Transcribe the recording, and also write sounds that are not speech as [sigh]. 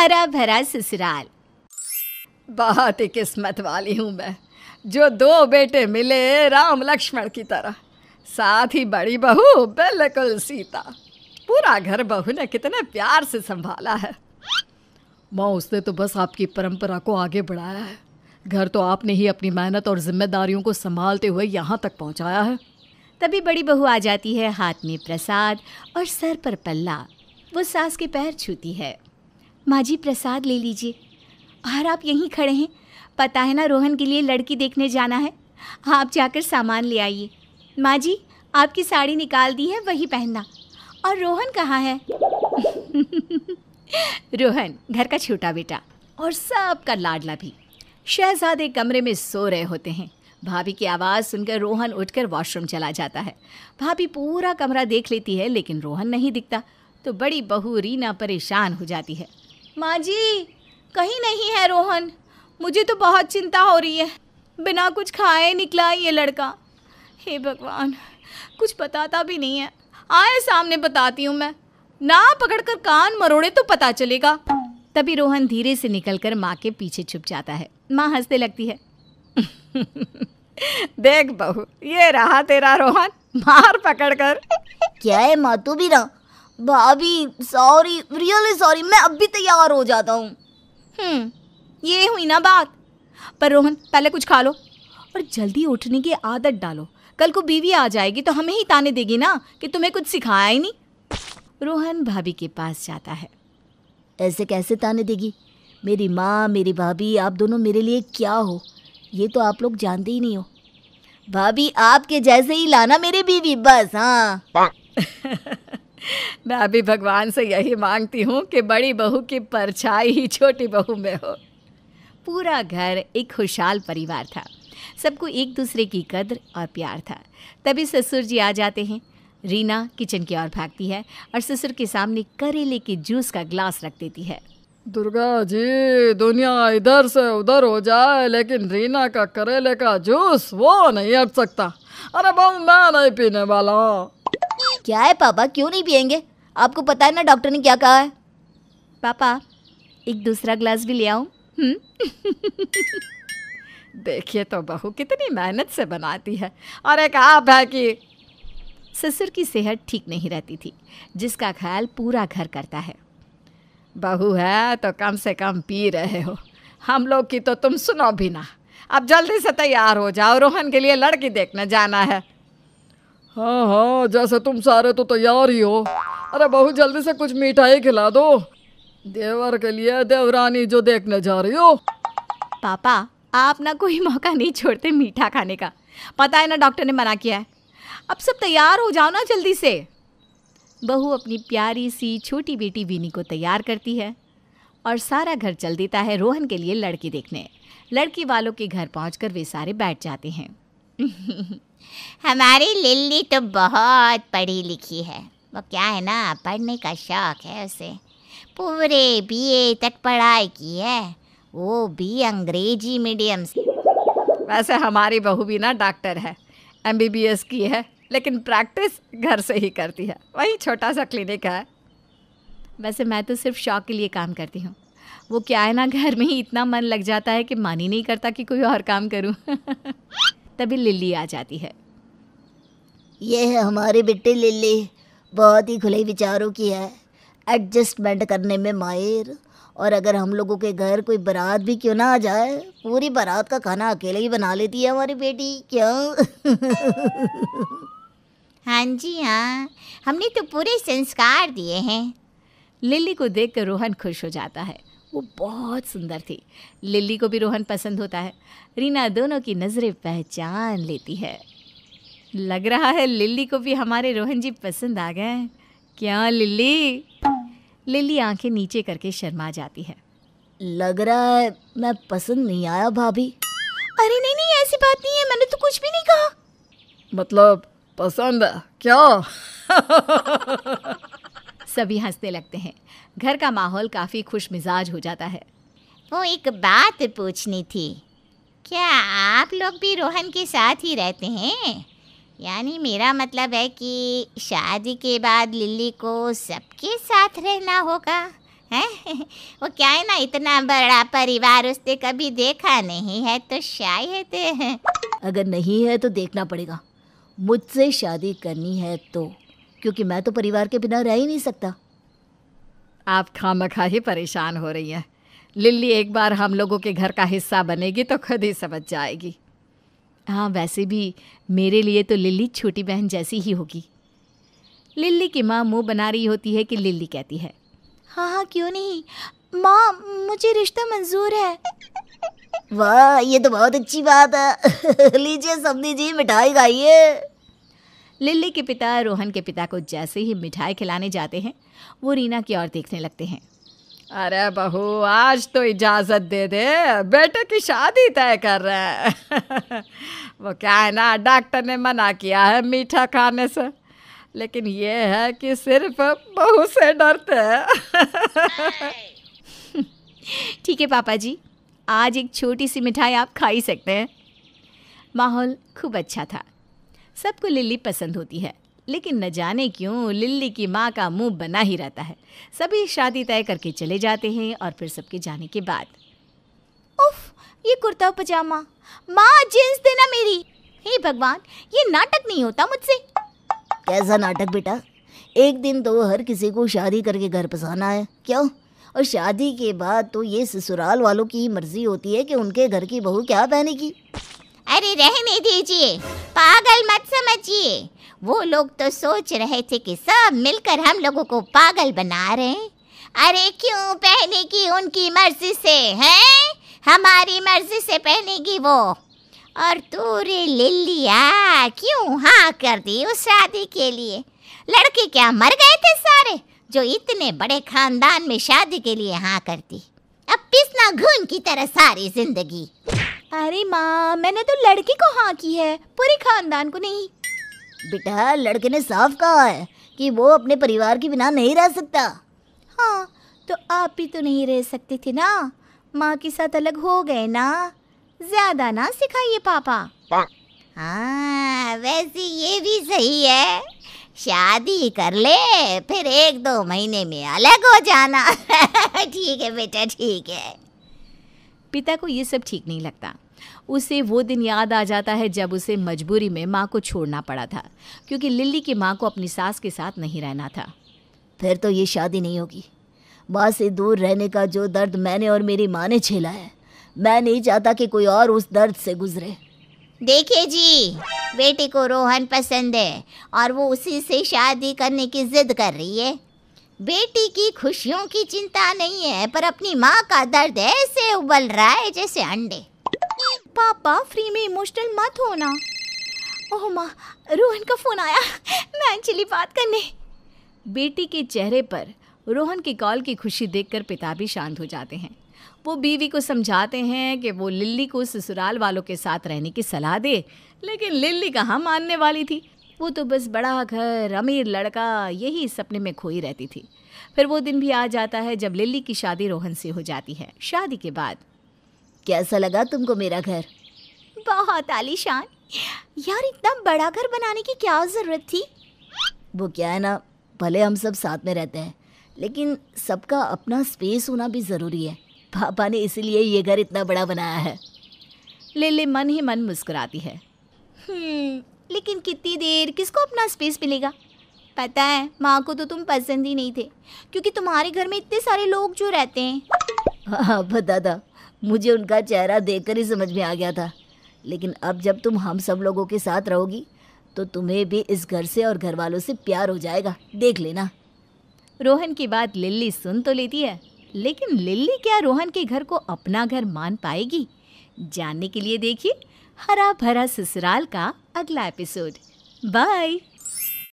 हरा भरा ससुराल बहुत ही किस्मत वाली हूँ मैं जो दो बेटे मिले राम लक्ष्मण की तरह साथ ही बड़ी बहू बिल्कुल सीता पूरा घर बहू ने कितने प्यार से संभाला है माँ उसने तो बस आपकी परंपरा को आगे बढ़ाया है घर तो आपने ही अपनी मेहनत और जिम्मेदारियों को संभालते हुए यहाँ तक पहुँचाया है तभी बड़ी बहू आ जाती है हाथ में प्रसाद और सर पर पल्ला वो सास के पैर छूती है माँ जी प्रसाद ले लीजिए और आप यहीं खड़े हैं पता है ना रोहन के लिए लड़की देखने जाना है हाँ, आप जाकर सामान ले आइए माँ जी आपकी साड़ी निकाल दी है वही पहनना और रोहन कहाँ है [laughs] रोहन घर का छोटा बेटा और सबका लाडला भी शहजादे कमरे में सो रहे होते हैं भाभी की आवाज़ सुनकर रोहन उठकर वॉशरूम चला जाता है भाभी पूरा कमरा देख लेती है लेकिन रोहन नहीं दिखता तो बड़ी बहू रीना परेशान हो जाती है माँ जी कहीं नहीं है रोहन मुझे तो बहुत चिंता हो रही है बिना कुछ खाए निकला ये लड़का हे भगवान कुछ बताता भी नहीं है आए सामने बताती हूँ मैं ना पकड़कर कान मरोड़े तो पता चलेगा तभी रोहन धीरे से निकलकर माँ के पीछे छुप जाता है माँ हंसते लगती है [laughs] देख बहू ये रहा तेरा रोहन मार पकड़कर क्या है माँ तू भी रहा भाभी सॉरी रियली सॉरी मैं अब भी तैयार हो जाता हूँ हम्म, ये हुई ना बात पर रोहन पहले कुछ खा लो और जल्दी उठने की आदत डालो कल को बीवी आ जाएगी तो हमें ही ताने देगी ना कि तुम्हें कुछ सिखाया ही नहीं रोहन भाभी के पास जाता है ऐसे कैसे ताने देगी मेरी माँ मेरी भाभी आप दोनों मेरे लिए क्या हो ये तो आप लोग जानते ही नहीं हो भाभी आपके जैसे ही लाना मेरी बीवी बस हाँ [laughs] [laughs] मैं अभी भगवान से यही मांगती हूँ कि बड़ी बहू की परछाई ही छोटी बहू में हो पूरा घर एक खुशहाल परिवार था सबको एक दूसरे की कद्र और प्यार था तभी ससुर जी आ जाते हैं रीना किचन की ओर भागती है और ससुर के सामने करेले के जूस का ग्लास रख देती है दुर्गा जी दुनिया इधर से उधर हो जाए लेकिन रीना का करेले का जूस वो नहीं हट सकता अरे बहू मैं नहीं पीने वाला क्या है पापा क्यों नहीं पियेंगे आपको पता है ना डॉक्टर ने क्या कहा है पापा एक दूसरा ग्लास भी ले आऊ हम्म? देखिए तो बहू कितनी मेहनत से बनाती है और एक आप है कि ससुर की सेहत ठीक नहीं रहती थी जिसका ख्याल पूरा घर करता है बहू है तो कम से कम पी रहे हो हम लोग की तो तुम सुनो भी ना अब जल्दी से तैयार हो जाओ रोहन के लिए लड़की देखने जाना है हाँ हाँ जैसे तुम सारे तो तैयार ही हो अरे बहुत जल्दी से कुछ मिठाई खिला दो देवर के लिए देवरानी जो देखने जा रही हो पापा आप ना कोई मौका नहीं छोड़ते मीठा खाने का पता है ना डॉक्टर ने मना किया है अब सब तैयार हो जाओ ना जल्दी से बहू अपनी प्यारी सी छोटी बेटी बीनी को तैयार करती है और सारा घर चल देता है रोहन के लिए लड़की देखने लड़की वालों के घर पहुंचकर वे सारे बैठ जाते हैं [laughs] हमारी लिल्ली तो बहुत पढ़ी लिखी है वो क्या है ना पढ़ने का शौक है उसे पूरे बी ए तक पढ़ाई की है वो भी अंग्रेजी मीडियम से वैसे हमारी बहू भी ना डॉक्टर है एस की है लेकिन प्रैक्टिस घर से ही करती है वही छोटा सा क्लिनिक है वैसे मैं तो सिर्फ शौक के लिए काम करती हूँ वो क्या है ना घर में ही इतना मन लग जाता है कि मन ही नहीं करता कि कोई और काम करूँ [laughs] तभी लिल्ली आ जाती है ये है हमारी बिट्टी लिल्ली बहुत ही खुले विचारों की है एडजस्टमेंट करने में माहिर और अगर हम लोगों के घर कोई बारात भी क्यों ना आ जाए पूरी बारात का खाना अकेले ही बना लेती है हमारी बेटी क्यों हाँ जी हाँ हमने तो पूरे संस्कार दिए हैं लिली को देखकर रोहन खुश हो जाता है वो बहुत सुंदर थी लिल्ली को भी रोहन पसंद होता है रीना दोनों की नज़रें पहचान लेती है लग रहा है लिल्ली को भी हमारे रोहन जी पसंद आ गए हैं क्या लिल्ली लिल्ली आंखें नीचे करके शर्मा जाती है लग रहा है मैं पसंद नहीं आया भाभी अरे नहीं नहीं ऐसी बात नहीं है मैंने तो कुछ भी नहीं कहा मतलब पसंद क्या [laughs] सभी हंसने लगते हैं घर का माहौल काफ़ी खुश मिजाज हो जाता है वो एक बात पूछनी थी क्या आप लोग भी रोहन के साथ ही रहते हैं यानी मेरा मतलब है कि शादी के बाद लिली को सबके साथ रहना होगा है वो क्या है ना इतना बड़ा परिवार उसने कभी देखा नहीं है तो शायद अगर नहीं है तो देखना पड़ेगा मुझसे शादी करनी है तो क्योंकि मैं तो परिवार के बिना रह ही नहीं सकता आप खाम खा ही परेशान हो रही हैं लिल्ली एक बार हम लोगों के घर का हिस्सा बनेगी तो खुद ही समझ जाएगी हाँ वैसे भी मेरे लिए तो लिल्ली छोटी बहन जैसी ही होगी लिल्ली की माँ मुंह बना रही होती है कि लिल्ली कहती है हाँ हाँ क्यों नहीं माँ मुझे रिश्ता मंजूर है वाह ये तो बहुत अच्छी बात है [laughs] लीजिए समझी जी मिठाई खाइए लिल्ली के पिता रोहन के पिता को जैसे ही मिठाई खिलाने जाते हैं वो रीना की ओर देखने लगते हैं अरे बहू आज तो इजाज़त दे दे बेटे की शादी तय कर रहे हैं [laughs] वो क्या है ना डॉक्टर ने मना किया है मीठा खाने से लेकिन ये है कि सिर्फ बहू से डरते हैं [laughs] ठीक है पापा जी आज एक छोटी सी मिठाई आप खा ही सकते हैं माहौल खूब अच्छा था सबको लिल्ली पसंद होती है लेकिन न जाने क्यों लिल्ली की माँ का मुंह बना ही रहता है सभी शादी तय करके चले जाते हैं और फिर सबके जाने के बाद उफ ये कुर्ता पजामा माँ जींस देना मेरी हे भगवान ये नाटक नहीं होता मुझसे कैसा नाटक बेटा एक दिन तो हर किसी को शादी करके घर पसाना है क्यों और शादी के बाद तो ये ससुराल वालों की मर्जी होती है कि उनके घर की बहू क्या पहनेगी अरे रहने दीजिए पागल मत समझिए वो लोग तो सोच रहे थे कि सब मिलकर हम लोगों को पागल बना रहे हैं अरे क्यों पहनेगी उनकी मर्जी से हैं हमारी मर्जी से पहनेगी वो और रे लिल्लिया क्यों हाँ कर दी उस शादी के लिए लड़के क्या मर गए थे सारे जो इतने बड़े खानदान में शादी के लिए हाँ करती अब पिसना घून की तरह सारी जिंदगी अरे माँ मैंने तो लड़के को हाँ की है पूरे खानदान को नहीं बेटा लड़के ने साफ कहा है कि वो अपने परिवार के बिना नहीं रह सकता हाँ तो आप भी तो नहीं रह सकते थे ना माँ के साथ अलग हो गए ना ज्यादा ना सिखाइए पापा हाँ वैसे ये भी सही है शादी कर ले फिर एक दो महीने में अलग हो जाना [laughs] ठीक है बेटा ठीक है पिता को ये सब ठीक नहीं लगता उसे वो दिन याद आ जाता है जब उसे मजबूरी में माँ को छोड़ना पड़ा था क्योंकि लिल्ली की माँ को अपनी सास के साथ नहीं रहना था फिर तो ये शादी नहीं होगी माँ से दूर रहने का जो दर्द मैंने और मेरी माँ ने झेला है मैं नहीं चाहता कि कोई और उस दर्द से गुजरे देखिए जी बेटे को रोहन पसंद है और वो उसी से शादी करने की जिद कर रही है बेटी की खुशियों की चिंता नहीं है पर अपनी माँ का दर्द ऐसे उबल रहा है जैसे अंडे पापा फ्री में इमोशनल मत होना ओह माँ रोहन का फोन आया मैं अंजलि बात करने बेटी के चेहरे पर रोहन की कॉल की खुशी देखकर पिता भी शांत हो जाते हैं वो बीवी को समझाते हैं कि वो लिल्ली को ससुराल वालों के साथ रहने की सलाह दे लेकिन लिल्ली कहाँ मानने वाली थी वो तो बस बड़ा घर अमीर लड़का यही सपने में खोई रहती थी फिर वो दिन भी आ जाता है जब लिल्ली की शादी रोहन से हो जाती है शादी के बाद कैसा लगा तुमको मेरा घर बहुत आलीशान यार इतना बड़ा घर बनाने की क्या ज़रूरत थी वो क्या है ना भले हम सब साथ में रहते हैं लेकिन सबका अपना स्पेस होना भी ज़रूरी है पापा ने इसीलिए ये घर इतना बड़ा बनाया है लिल्ली मन ही मन मुस्कुराती है हम्म, लेकिन कितनी देर किसको अपना स्पेस मिलेगा पता है माँ को तो तुम पसंद ही नहीं थे क्योंकि तुम्हारे घर में इतने सारे लोग जो रहते हैं हाँ दादा था मुझे उनका चेहरा देखकर ही समझ में आ गया था लेकिन अब जब तुम हम सब लोगों के साथ रहोगी तो तुम्हें भी इस घर से और घर वालों से प्यार हो जाएगा देख लेना रोहन की बात लिल्ली सुन तो लेती है लेकिन लिल्ली क्या रोहन के घर को अपना घर मान पाएगी जानने के लिए देखिए हरा भरा ससुराल का अगला एपिसोड बाय